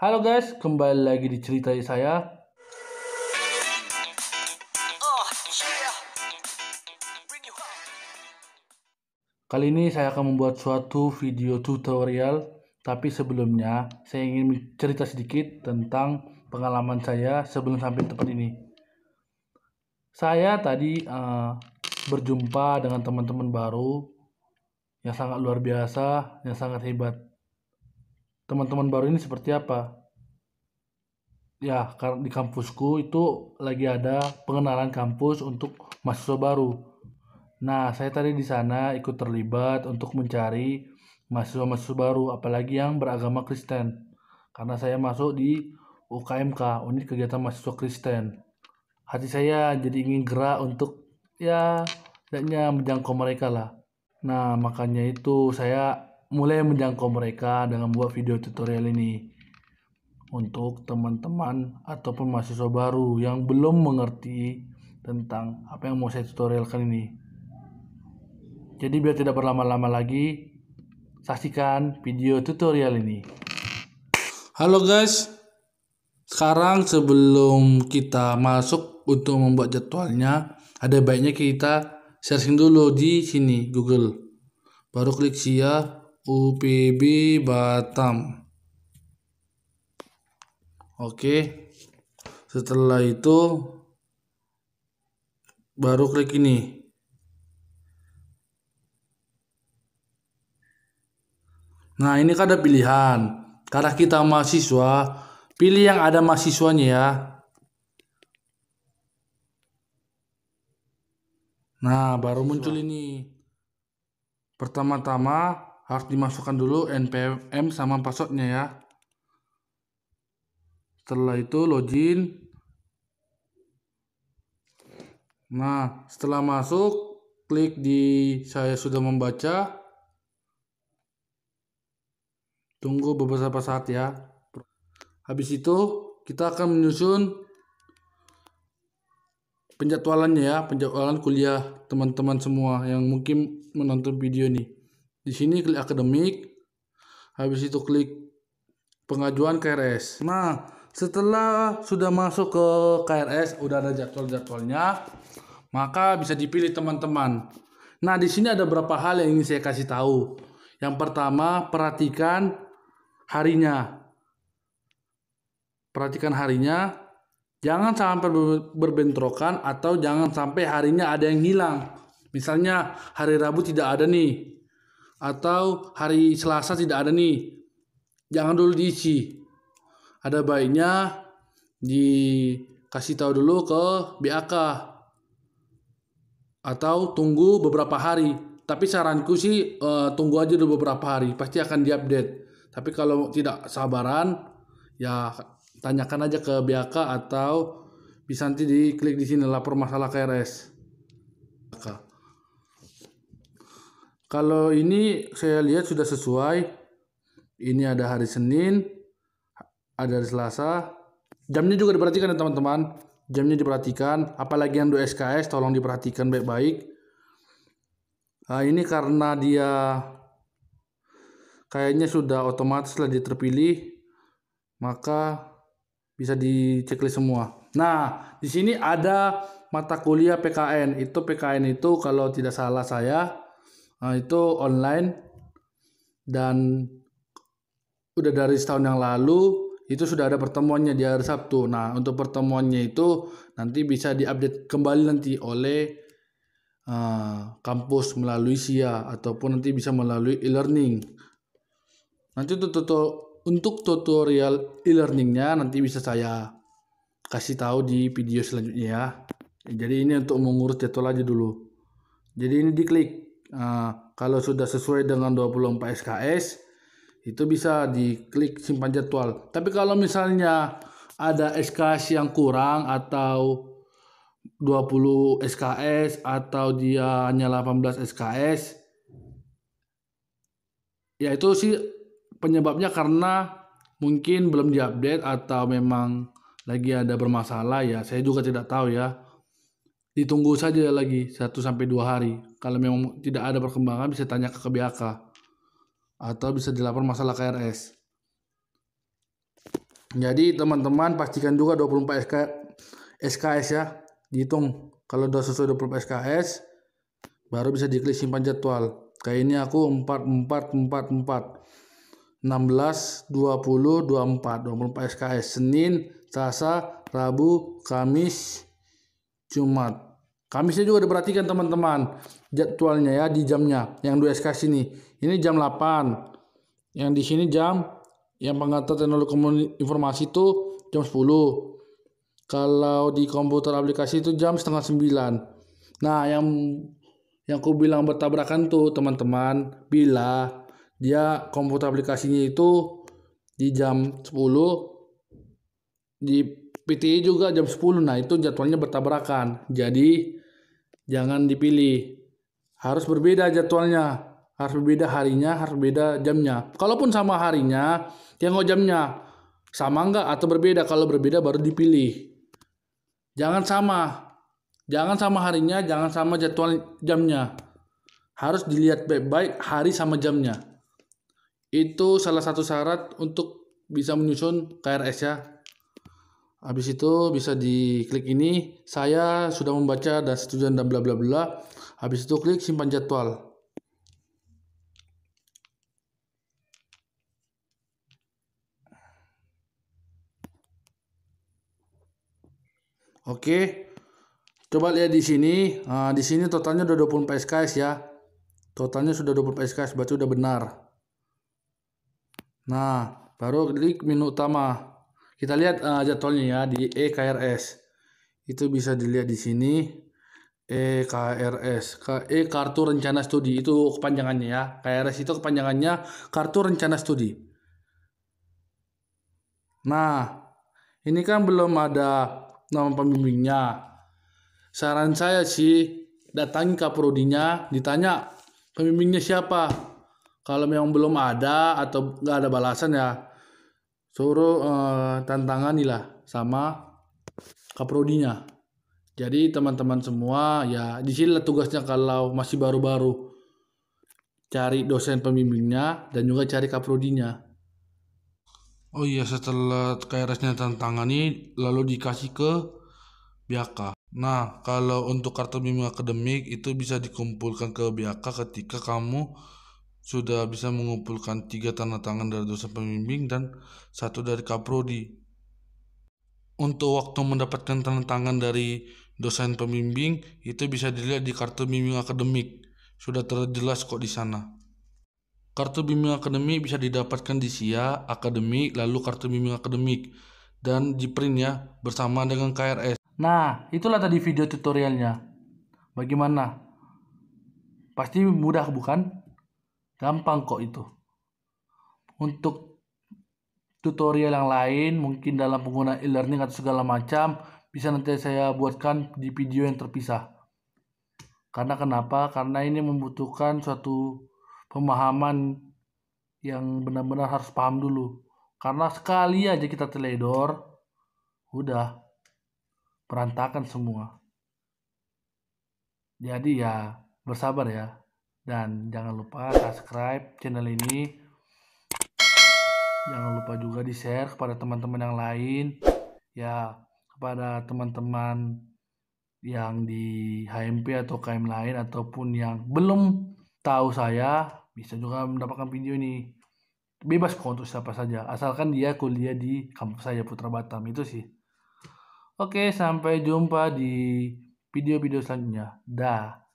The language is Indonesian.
Halo guys, kembali lagi di cerita saya. Oh, iya. Kali ini saya akan membuat suatu video tutorial, tapi sebelumnya saya ingin cerita sedikit tentang pengalaman saya sebelum sampai tempat ini. Saya tadi uh, berjumpa dengan teman-teman baru yang sangat luar biasa, yang sangat hebat teman-teman baru ini seperti apa? Ya, di kampusku itu lagi ada pengenalan kampus untuk mahasiswa baru. Nah, saya tadi di sana ikut terlibat untuk mencari mahasiswa-mahasiswa baru, apalagi yang beragama Kristen. Karena saya masuk di UKMK, Unit Kegiatan Mahasiswa Kristen. Hati saya jadi ingin gerak untuk ya, tidaknya menjangkau mereka lah. Nah, makanya itu saya mulai menjangkau mereka dengan buat video tutorial ini untuk teman-teman ataupun mahasiswa baru yang belum mengerti tentang apa yang mau saya tutorialkan ini. Jadi biar tidak berlama-lama lagi, saksikan video tutorial ini. Halo guys, sekarang sebelum kita masuk untuk membuat jadwalnya, ada baiknya kita searching dulu di sini Google. Baru klik siap UPB Batam. Oke. Setelah itu baru klik ini. Nah, ini kan ada pilihan. Karena kita mahasiswa, pilih yang ada mahasiswanya ya. Nah, baru muncul ini. Pertama-tama harus dimasukkan dulu npm sama passwordnya ya setelah itu login nah setelah masuk klik di saya sudah membaca tunggu beberapa saat ya habis itu kita akan menyusun penjadwalannya ya penjadwalan kuliah teman-teman semua yang mungkin menonton video ini di sini klik akademik. Habis itu klik pengajuan KRS. Nah, setelah sudah masuk ke KRS, udah ada jadwal-jadwalnya, maka bisa dipilih teman-teman. Nah, di sini ada beberapa hal yang ingin saya kasih tahu. Yang pertama, perhatikan harinya. Perhatikan harinya, jangan sampai berbentrokan atau jangan sampai harinya ada yang hilang. Misalnya hari Rabu tidak ada nih atau hari Selasa tidak ada nih jangan dulu diisi ada baiknya dikasih tahu dulu ke BAK atau tunggu beberapa hari tapi saranku sih e, tunggu aja dulu beberapa hari pasti akan diupdate tapi kalau tidak sabaran ya tanyakan aja ke BAK atau bisa nanti diklik di sini lapor masalah KRS. Kalau ini saya lihat sudah sesuai. Ini ada hari Senin, ada hari Selasa. Jamnya juga diperhatikan ya teman-teman. Jamnya diperhatikan, apalagi yang 2 SKS tolong diperhatikan baik-baik. Nah, ini karena dia kayaknya sudah otomatis lah dia terpilih, maka bisa diceklis semua. Nah, di sini ada mata kuliah PKN. Itu PKN itu kalau tidak salah saya Nah, itu online dan udah dari setahun yang lalu itu sudah ada pertemuannya di hari Sabtu. Nah, untuk pertemuannya itu nanti bisa diupdate kembali nanti oleh uh, kampus melalui SIA ataupun nanti bisa melalui e-learning. Nanti untuk tutorial, untuk tutorial e-learningnya nanti bisa saya kasih tahu di video selanjutnya ya. Jadi ini untuk mengurus jadwal aja dulu. Jadi ini diklik Nah, kalau sudah sesuai dengan 24 SKS itu bisa diklik simpan jadwal. Tapi kalau misalnya ada SKS yang kurang atau 20 SKS atau dia hanya 18 SKS ya itu sih penyebabnya karena mungkin belum diupdate atau memang lagi ada bermasalah ya saya juga tidak tahu ya ditunggu saja lagi 1 sampai 2 hari. Kalau memang tidak ada perkembangan bisa tanya ke KBAK atau bisa dilapor masalah KRS. Jadi teman-teman pastikan juga 24 SK, SKS ya dihitung. Kalau sudah sesuai 24 SKS baru bisa diklik simpan jadwal. Kayak ini aku 4 4 4 4 16 20 24 24 SKS Senin, Selasa, Rabu, Kamis, Jumat. Kamisnya juga diperhatikan teman-teman jadwalnya ya di jamnya yang dua sk sini. Ini jam 8. Yang di sini jam yang pengantar teknologi informasi itu jam 10. Kalau di komputer aplikasi itu jam setengah 9. Nah, yang yang aku bilang bertabrakan tuh teman-teman bila dia komputer aplikasinya itu di jam 10 di PTI juga jam 10. Nah, itu jadwalnya bertabrakan. Jadi Jangan dipilih. Harus berbeda jadwalnya. Harus berbeda harinya, harus berbeda jamnya. Kalaupun sama harinya, tengok jamnya. Sama enggak atau berbeda? Kalau berbeda baru dipilih. Jangan sama. Jangan sama harinya, jangan sama jadwal jamnya. Harus dilihat baik-baik hari sama jamnya. Itu salah satu syarat untuk bisa menyusun KRS ya Habis itu bisa diklik ini, saya sudah membaca dan setuju dan bla bla bla. Habis itu klik simpan jadwal. Oke. Coba lihat di sini. Nah, di sini totalnya sudah 24 SKS ya. Totalnya sudah 24 SKS, berarti sudah benar. Nah, baru klik menu utama. Kita lihat uh, eh, jadwalnya ya di EKRS. Itu bisa dilihat di sini. EKRS. E kartu rencana studi itu kepanjangannya ya. KRS itu kepanjangannya kartu rencana studi. Nah, ini kan belum ada nama pembimbingnya. Saran saya sih datangi prodinya ditanya pembimbingnya siapa. Kalau memang belum ada atau nggak ada balasan ya, suruh uh, eh, tantangani lah sama kaprodinya. Jadi teman-teman semua ya di sini tugasnya kalau masih baru-baru cari dosen pembimbingnya dan juga cari kaprodinya. Oh iya setelah KRS-nya tantangani lalu dikasih ke Biaka. Nah, kalau untuk kartu bimbing akademik itu bisa dikumpulkan ke biaka ketika kamu sudah bisa mengumpulkan tiga tanda tangan dari dosen pembimbing dan satu dari kaprodi. Untuk waktu mendapatkan tanda tangan dari dosen pembimbing itu bisa dilihat di kartu bimbing akademik. Sudah terjelas kok di sana. Kartu bimbing akademik bisa didapatkan di SIA, akademik, lalu kartu bimbing akademik dan di print ya bersama dengan KRS. Nah, itulah tadi video tutorialnya. Bagaimana? Pasti mudah bukan? Gampang kok itu. Untuk tutorial yang lain, mungkin dalam pengguna e-learning atau segala macam, bisa nanti saya buatkan di video yang terpisah. Karena kenapa? Karena ini membutuhkan suatu pemahaman yang benar-benar harus paham dulu. Karena sekali aja kita teledor, udah perantakan semua. Jadi ya bersabar ya dan jangan lupa subscribe channel ini jangan lupa juga di share kepada teman-teman yang lain ya kepada teman-teman yang di HMP atau KM lain ataupun yang belum tahu saya bisa juga mendapatkan video ini bebas kok untuk siapa saja asalkan dia kuliah di kampus saya Putra Batam itu sih oke sampai jumpa di video-video selanjutnya dah